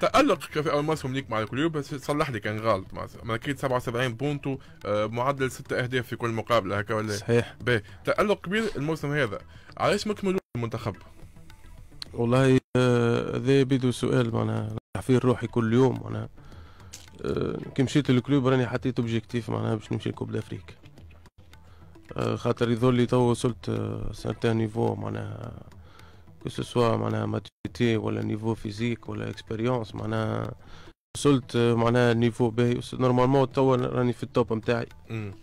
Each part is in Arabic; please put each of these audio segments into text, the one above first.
تالق في اول موسم ليك مع الكليوب بس صلح لي يعني كان غلط ما اكيد 77 بونتو آه، معدل 6 اهداف في كل مقابله هكا ولا صحيح باهي تالق كبير الموسم هذا علاش ما كملوش المنتخب؟ والله آه، هذا بدو سؤال معناها في روحي كل يوم معناها آه، كي مشيت للكلوب راني حطيت اوبجيكتيف معناها باش نمشي لكوب دافريك خاطر يظل لي تو وصلت سانتان نيفو معناها كو سوسوا معناها ماتوريتي ولا نيفو فيزيك ولا اكسبيريونس معناها وصلت معناها نيفو باهي نورمالمون توا راني في التوب نتاعي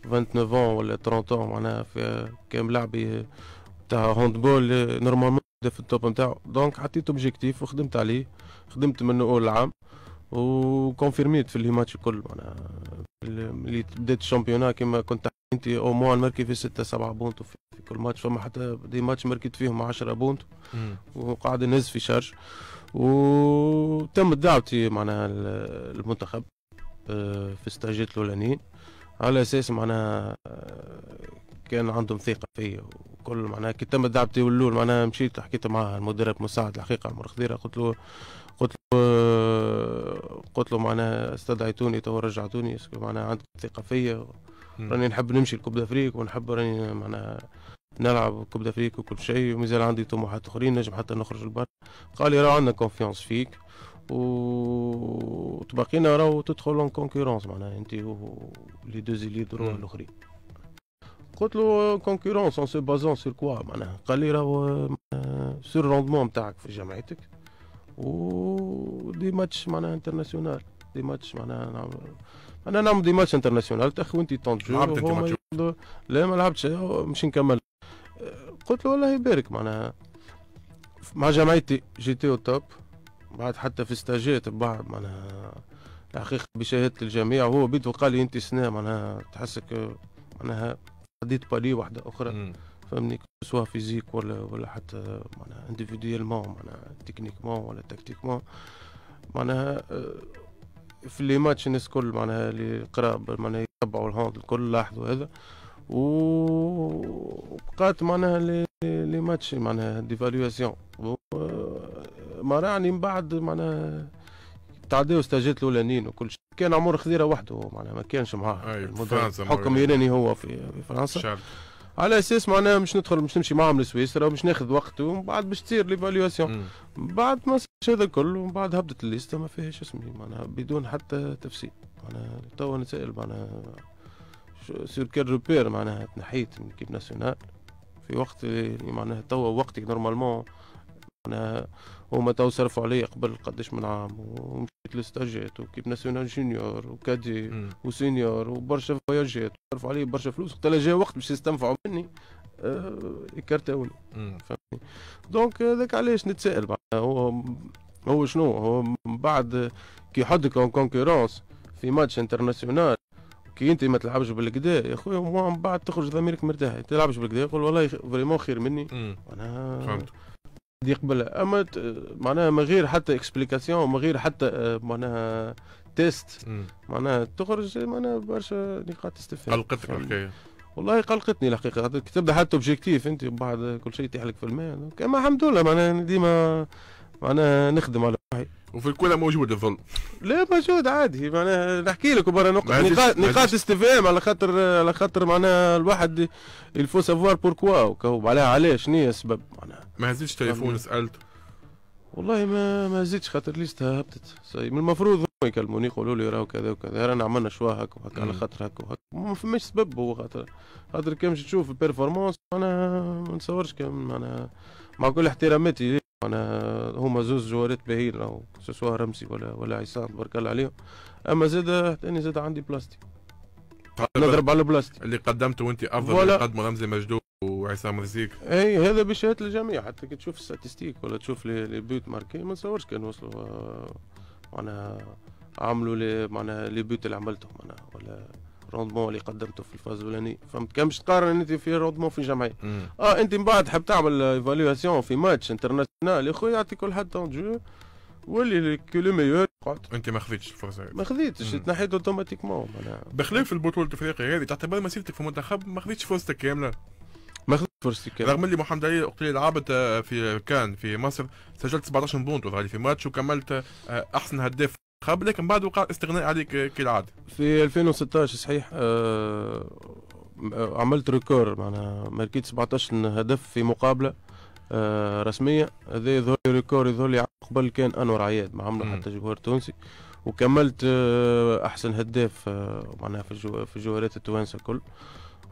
29 ولا 30 معناها في كام لعبي تاع هاندبول نورمالمون في التوب نتاعو دونك حطيت اوبجيكتيف وخدمت عليه خدمت منه اول عام وكونفيرميت في لي ماتش الكل معناها اللي بديت الشامبيونا كيما كنت انت او موان مركي في 6 7 بونتو في كل ماتش فما حتى دي ماتش مركيت فيهم 10 بونتو وقاعد نهز في شارج وتمت دعوتي معناها المنتخب آه، في الستاجات الاولانيين على اساس معناها آه، كان عندهم ثقه فيا وكل معناها كي تم دعوتي والاول معناها مشيت حكيت مع المدرب مساعد الحقيقه عمر خضيره قلت له قلت له آه، قلت له معناها استدعيتوني تو رجعتوني معناها عندكم ثقه فيا راني نحب نمشي لكوب دافريك ونحب راني معناها نلعب كوب دافريك وكل شيء ومازال عندي طموحات اخرين نجم حتى نخرج لبرا قال لي راه عندنا كونفيونس فيك وتبقينا راهو تدخل اون كونكورونس معناها انت و لي دوز ليدرو الاخرين قلت له كونكورونس اون سو بازون سور كوا معناها قال لي راهو سور روندمون نتاعك في جامعتك ودي ماتش معناها انترناسيونال دي ماتش معناها نعمل معناها نعمل دي ماتش انترناسيونال تاخي وانت طون جو لعبت انت ماتش لا ما لعبتش مش نكمل قلت له والله يبارك معناها مع جمعيتي جيتي او توب بعد حتى في استاجات بعد معناها الحقيقه بشهاده الجميع وهو بيت قال لي انت سنه معناها تحسك معناها عديت بالي واحده اخرى فهمني سواء فيزيك ولا ولا حتى معناها انديفيديالمون معناها تكنيكمون ولا تكتيكمون معناها في لي ماتش الناس الكل معناها اللي قراب معناها يتبعوا الهوند الكل لاحظوا هذا وبقات معناها لي لي ماتش معناها ديفالواسيون ما راني من بعد معناها تعداو ستاجات الاولانيين وكل شيء كان عمر خضيره وحده معناها ما كانش معاه فرنسا حكم يوناني هو في فرنسا شارك. على اساس معناها مش ندخل مش نمشي معاهم لسويسرا ومش ناخذ وقت ومن بعد باش تصير ليفاليواسيون بعد ما صارش هذا الكل ومن بعد هبطت الليسته ما فيهاش اسمي معناها بدون حتى تفسير معناها توا نسال معناها سور كال روبير معناها تنحيت من كيب ناسيونال في وقت معناها توا وقتك نورمالمون معناها هما تو صرفوا عليا قبل قداش من عام ومشيت لستاجات وكيب ناسيونال جونيور وكادي وسينيور وبرشا فواياجات صرفوا عليا برشا فلوس وقت جا وقت باش يستنفعوا مني آه، يكرتوني فهمتني دونك هذاك علاش نتسائل هو هو شنو هو من بعد كي يحطك اون كونكورونس في ماتش انترناسيونال كي انت ما تلعبش بالكدا يا خويا من بعد تخرج ضميرك مرتاح تلعبش بالكدا يقول والله فريمون خير مني انا فهمت دي قبلها اما معناها من غير حتى اكسبليكاسيون من غير حتى آه، معناها تيست معناها تخرج معناها برشا نقاط استفهام قلقتك الحكايه والله قلقتني الحقيقه كي تبدا حتى اوبجيكتيف انت بعد كل شيء يطيح لك في الماء اما الحمد لله معناها ديما معناها نخدم على وفي الكولا موجود الظلم لا موجود عادي معناها نحكي لك برا نقاط نقاط استفهام على خاطر على خاطر معناها الواحد الفو سافوار بوركوا وكو عليها علاش شنو هي السبب معناها ما هزيتش تليفون سالته والله ما ما هزيتش خاطر ليست هبطت من المفروض هم يكلموني يقولوا لي راهو كذا وكذا رانا عملنا شوا هكا وهكا على خاطر هكا وهكا ما فماش سبب هو خاطر خاطر كان تشوف البيرفورمانس انا ما نتصورش كان معناها مع كل احتراماتي انا هما زوز جوارات باهيين راهو سواء رمسي ولا ولا عصام تبارك الله عليهم اما زاد ثاني زاد عندي بلاستيك نضرب على البلاستيك اللي قدمته وانت افضل ولا. اللي قدمه رمزي مجدو وعصام رزيق اي هذا بشهاده الجميع حتى كي تشوف الستاتستيك ولا تشوف لي بيوت ماركي ما نصورش كان وصلوا آه، معناها عملوا لي معناها لي بيوت اللي عملتهم انا ولا روندمون اللي قدمته في الفاز الاولاني فهمت كان باش تقارن انت في روندمون في جمعيه اه انت من بعد تحب تعمل ايفالواسيون في ماتش انترناسيونال يا خويا يعطيك كل حد جو كو لو ميور انت ما خذيتش الفرصه ما خذيتش تنحيت اوتوماتيكمون بخلاف البطوله الافريقيه هذه تعتبر مسيرتك في المنتخب ما خذيتش فرصتك كامله ما خذيتش فرصتي كامله رغم اللي محمد علي وقت اللي لعبت آه، في كان في مصر سجلت 17 بونت في ماتش وكملت آه، احسن هداف خاب لكن بعد وقع استغناء عليك كالعاده في 2016 صحيح آه, آه، عملت ريكور معناها ماركيت 17 هدف في مقابله آه رسميه هذا يظهر لي ريكور يظهر لي قبل كان انور عياد ما عمله حتى جوهر تونسي وكملت آه احسن هداف آه معناها في الجو في الجوهرات التوانسه الكل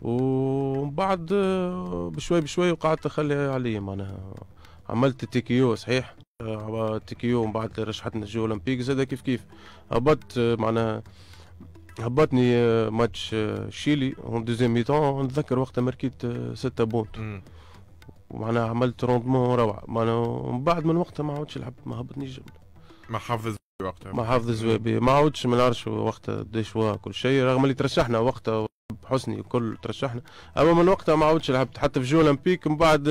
ومن بعد آه، بشوي بشوي وقعدت اخلي عليه معناها عملت تيكيو صحيح تيكيو ومن بعد رشحتنا جو اولمبيك زاد كيف كيف هبطت آه، معناها هبطني آه، ماتش آه، شيلي اون دوزيام ميتون نتذكر وقتها ماركيت ستة بونت معناها عملت روندمون روعه معناها من بعد من وقتها ما عودش لعبت ما هبطنيش جمله ما حافظ وقتها ما حافظ زويبي ما عودش ما نعرفش وقتها قداش كل شيء رغم اللي ترشحنا وقتها حسني الكل ترشحنا اما من وقتها ما عودش لعبت حتى في جو اولمبيك من بعد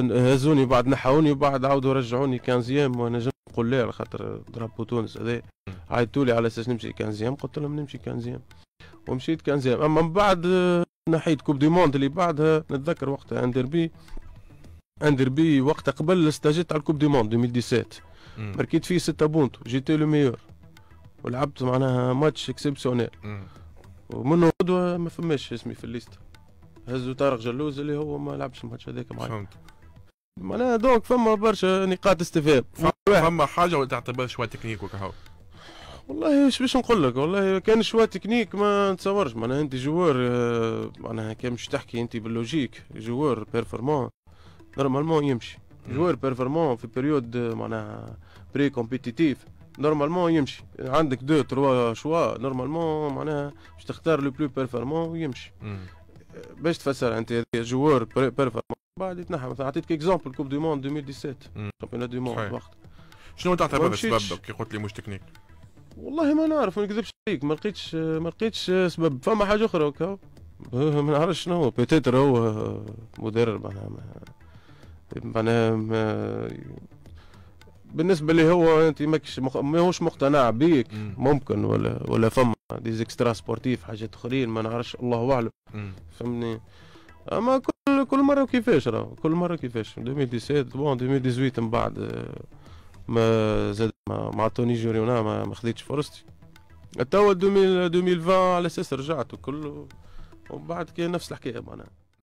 هزوني بعد نحوني وبعد عاودوا رجعوني كانزيام وانا نقول لا على خاطر درابو تونس هذا عيطوا لي على اساس نمشي كانزيام قلت لهم نمشي كانزيام ومشيت كانزيام اما من بعد نحيت كوب دي موند اللي بعدها نتذكر وقتها اندربي اندربي وقتها قبل استاجيت على الكوب دي موند 2017 مركيت فيه ستة بونتو جيتي لو ميور ولعبت معناها ماتش اكسبسيونيل ومنه غدوه ما فماش اسمي في الليست هزوا طارق جلوز اللي هو ما لعبش الماتش هذاك معايا معناها دونك فما برشا نقاط استفهام فما حاجه ولا تعتبر شويه تكنيك وكهو والله اش باش نقول لك والله كان شويه تكنيك ما نتصورش معناها انت جوار آه، معناها كان مش تحكي انت باللوجيك جوار بيرفورمون نورمالمون يمشي جوار بيرفورمون في بريود آه، معناها بري كومبيتيتيف نورمالمون يمشي عندك دو تروا شوا نورمالمون معناها باش تختار لو بلو بيرفورمون ويمشي باش تفسر انت جوار بيرفورمون بعد يتنحى مثلا عطيتك اكزومبل كوب دو موند 2017 شامبيون دو موند وقت شنو تعتبر السبب كي قلت لي مش تكنيك والله ما نعرف ما نكذبش عليك ما لقيتش ما لقيتش سبب فما حاجه اخرى هكا ما نعرفش شنو هو بيتيتر هو مدرب معناها معناها بالنسبه لي هو انت ماكش ماهوش مقتنع بيك ممكن ولا ولا فما ديزيكسترا سبورتيف حاجات اخرين ما نعرفش الله اعلم فهمني اما كل مره وكيفاش راه كل مره كيفاش 2017 بون 2018 من بعد آه، ما زاد ما توني جوريونا ما, ما خديتش فرصتي توا 2020 على اساس رجعت وكل ومن بعد كاين نفس الحكايه معناها